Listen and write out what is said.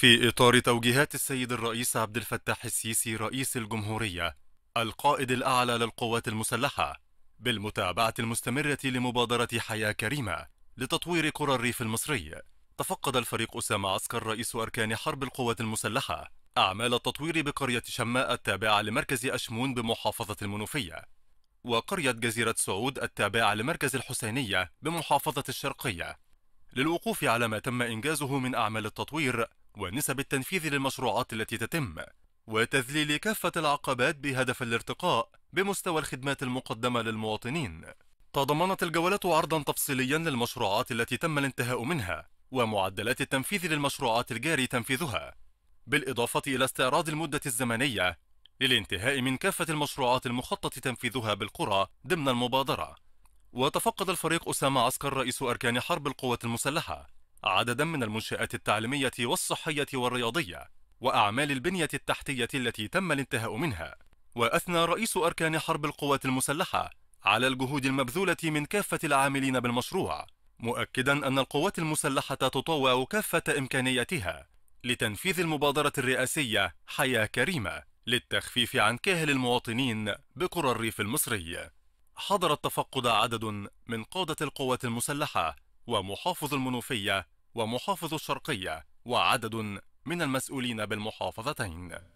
في إطار توجيهات السيد الرئيس عبد الفتاح السيسي رئيس الجمهورية القائد الأعلى للقوات المسلحة بالمتابعة المستمرة لمبادرة حياة كريمة لتطوير قرى الريف المصري تفقد الفريق أسامة عسكر رئيس أركان حرب القوات المسلحة أعمال التطوير بقرية شماء التابعة لمركز أشمون بمحافظة المنوفية وقرية جزيرة سعود التابعة لمركز الحسينية بمحافظة الشرقية للوقوف على ما تم إنجازه من أعمال التطوير ونسب التنفيذ للمشروعات التي تتم وتذليل كافة العقبات بهدف الارتقاء بمستوى الخدمات المقدمة للمواطنين تضمنت الجولات عرضا تفصيليا للمشروعات التي تم الانتهاء منها ومعدلات التنفيذ للمشروعات الجاري تنفيذها بالإضافة إلى استعراض المدة الزمنية للانتهاء من كافة المشروعات المخطط تنفيذها بالقرى ضمن المبادرة وتفقد الفريق أسامة عسكر رئيس أركان حرب القوات المسلحة عددا من المنشآت التعليمية والصحية والرياضية وأعمال البنية التحتية التي تم الانتهاء منها وأثنى رئيس أركان حرب القوات المسلحة على الجهود المبذولة من كافة العاملين بالمشروع مؤكدا أن القوات المسلحة تطوع كافة إمكانياتها لتنفيذ المبادرة الرئاسية حياة كريمة للتخفيف عن كاهل المواطنين بقرى الريف المصري حضر التفقد عدد من قادة القوات المسلحة ومحافظ المنوفية ومحافظ الشرقية وعدد من المسؤولين بالمحافظتين